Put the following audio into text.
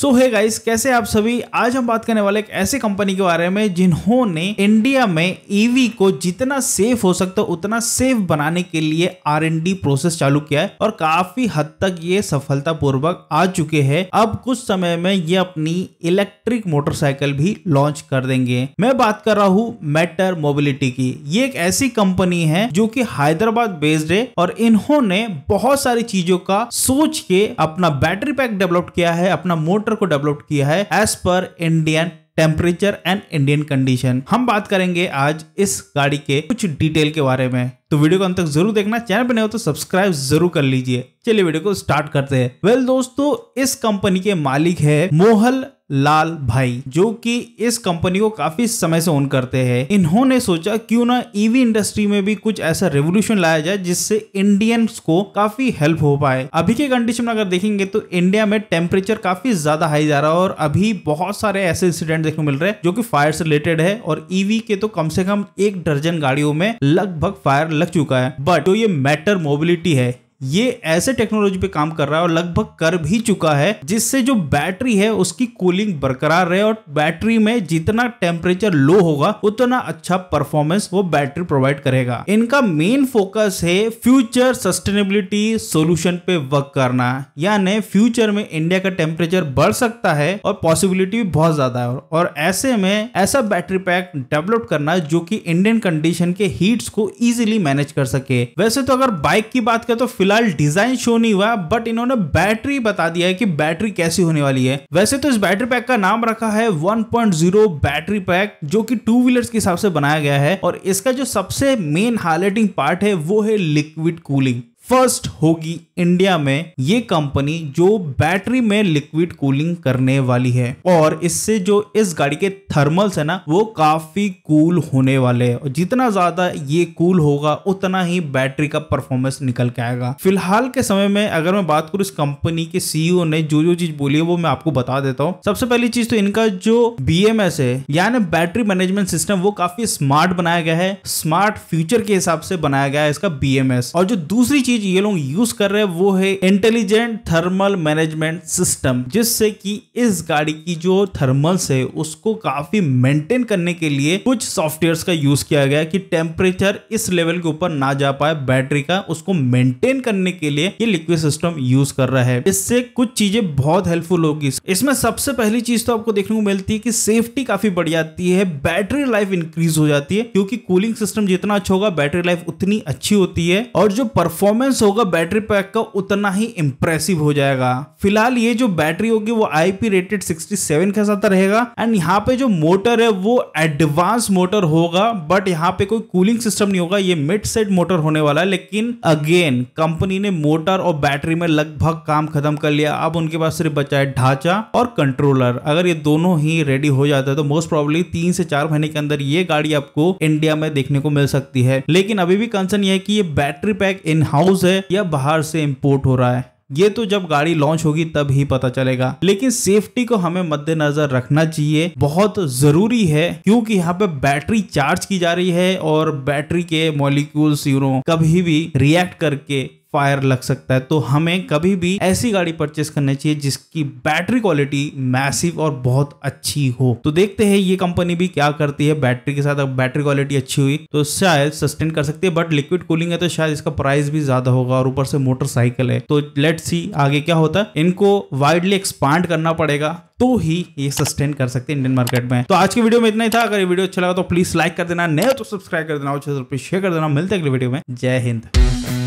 सो है गाइस कैसे आप सभी आज हम बात करने वाले एक ऐसे कंपनी के बारे में जिन्होंने इंडिया में ईवी e को जितना सेफ हो सकता उतना सेफ बनाने के लिए आर प्रोसेस चालू किया है और काफी हद तक ये सफलता पूर्वक आ चुके हैं अब कुछ समय में ये अपनी इलेक्ट्रिक मोटरसाइकिल भी लॉन्च कर देंगे मैं बात कर रहा हूँ मैटर मोबिलिटी की ये एक ऐसी कंपनी है जो की हैदराबाद बेस्ड है और इन्होंने बहुत सारी चीजों का सोच के अपना बैटरी पैक डेवलप किया है अपना मोटर वाटर को डेवलप किया है एज पर Indian temperature and Indian condition हम बात करेंगे आज इस गाड़ी के कुछ डिटेल के बारे में तो वीडियो को अंत तक जरूर देखना चैनल पर नहीं हो तो सब्सक्राइब जरूर कर लीजिए चलिए वीडियो को स्टार्ट करते हैं वेल well, दोस्तों इस कंपनी के मालिक है मोहल लाल भाई जो कि इस कंपनी को काफी समय से ओन करते हैं इन्होंने सोचा क्यों ना ईवी e इंडस्ट्री में भी कुछ ऐसा रेवोल्यूशन लाया जाए जिससे इंडियंस को काफी हेल्प हो पाए अभी के कंडीशन में अगर देखेंगे तो इंडिया में टेम्परेचर काफी ज्यादा हाई जा रहा है और अभी बहुत सारे ऐसे इंसिडेंट देखने मिल रहे हैं जो की फायर से रिलेटेड है और ईवी e के तो कम से कम एक दर्जन गाड़ियों में लगभग फायर लग चुका है बट जो ये मैटर मोबिलिटी है ये ऐसे टेक्नोलॉजी पे काम कर रहा है और लगभग कर भी चुका है जिससे जो बैटरी है उसकी कूलिंग बरकरार रहे और बैटरी में जितना टेम्परेचर लो होगा उतना अच्छा परफॉर्मेंस वो बैटरी प्रोवाइड करेगा इनका मेन फोकस है फ्यूचर सस्टेनेबिलिटी सोल्यूशन पे वर्क करना यानी फ्यूचर में इंडिया का टेम्परेचर बढ़ सकता है और पॉसिबिलिटी भी बहुत ज्यादा है और ऐसे में ऐसा बैटरी पैक डेवलप करना जो की इंडियन कंडीशन के हीट्स को इजिली मैनेज कर सके वैसे तो अगर बाइक की बात करें तो फिलहाल डिजाइन शो नहीं हुआ बट इन्होंने बैटरी बता दिया है कि बैटरी कैसी होने वाली है वैसे तो इस बैटरी पैक का नाम रखा है 1.0 बैटरी पैक जो कि टू व्हीलर्स के हिसाब से बनाया गया है और इसका जो सबसे मेन हाईलाइटिंग पार्ट है वो है लिक्विड कूलिंग फर्स्ट होगी इंडिया में ये कंपनी जो बैटरी में लिक्विड कूलिंग करने वाली है और इससे जो इस गाड़ी के थर्मल्स है ना वो काफी कूल होने वाले हैं और जितना ज्यादा ये कूल होगा उतना ही बैटरी का परफॉर्मेंस निकल के आएगा फिलहाल के समय में अगर मैं बात करूँ इस कंपनी के सीईओ e ने जो जो चीज बोली है वो मैं आपको बता देता हूँ सबसे पहली चीज तो इनका जो बी है यानी बैटरी मैनेजमेंट सिस्टम वो काफी स्मार्ट बनाया गया है स्मार्ट फ्यूचर के हिसाब से बनाया गया है इसका बी और जो दूसरी चीज चीज ये लोग यूज कर रहे हैं वो है इंटेलिजेंट थर्मल मैनेजमेंट सिस्टम जिससे कि इस गाड़ी की जो थर्मल्स है उसको काफी मेंटेन करने के लिए कुछ सॉफ्टवेयर का यूज किया गया कि टेम्परेचर इस लेवल के ऊपर ना जा पाए बैटरी का उसको मेंटेन करने के लिए ये लिक्विड सिस्टम यूज कर रहा है इससे कुछ चीजें बहुत हेल्पफुल होगी इसमें सबसे पहली चीज तो आपको देखने को मिलती है कि सेफ्टी काफी बढ़ जाती है बैटरी लाइफ इंक्रीज हो जाती है क्योंकि कूलिंग सिस्टम जितना अच्छा होगा बैटरी लाइफ उतनी अच्छी होती है और जो परफॉर्मेंस डिफरेंस होगा बैटरी पैक का उतना ही इम्प्रेसिव हो जाएगा फिलहाल ये जो बैटरी होगी वो आई रेटेड सिक्सटी सेवन के साथ रहेगा एंड यहाँ पे जो मोटर है वो एडवांस मोटर होगा बट यहाँ पे कोई कूलिंग सिस्टम नहीं होगा ये मिड सेट मोटर होने वाला है लेकिन अगेन कंपनी ने मोटर और बैटरी में लगभग काम खत्म कर लिया अब उनके पास सिर्फ बचा है ढांचा और कंट्रोलर अगर ये दोनों ही रेडी हो जाता है तो मोस्ट प्रॉब्लली तीन से चार महीने के अंदर ये गाड़ी आपको इंडिया में देखने को मिल सकती है लेकिन अभी भी कंसर्न ये है कि ये battery pack in house house है या बाहर से इम्पोर्ट हो रहा है ये तो जब गाड़ी लॉन्च होगी तब ही पता चलेगा लेकिन सेफ्टी को हमें मद्देनजर रखना चाहिए बहुत जरूरी है क्योंकि यहाँ पे बैटरी चार्ज की जा रही है और बैटरी के मॉलिक्यूल्स यूरो कभी भी रिएक्ट करके फायर लग सकता है तो हमें कभी भी ऐसी गाड़ी परचेस करनी चाहिए जिसकी बैटरी क्वालिटी मैसिव और बहुत अच्छी हो तो देखते हैं ये कंपनी भी क्या करती है बैटरी के साथ अगर बैटरी क्वालिटी अच्छी हुई तो शायद सस्टेन कर सकती है बट लिक्विड कूलिंग है तो शायद इसका प्राइस भी ज्यादा होगा और ऊपर से मोटरसाइकिल है तो लेट सी आगे क्या होता है इनको वाइडली एक्सपांड करना पड़ेगा तो ही ये सस्टेन कर सकते हैं इंडियन मार्केट में तो आज की वीडियो में इतना ही था अगर ये वीडियो अच्छा लगा तो प्लीज लाइक कर देना नए तो सब्सक्राइब कर देना और शेयर कर देना मिलते अगले वीडियो में जय हिंद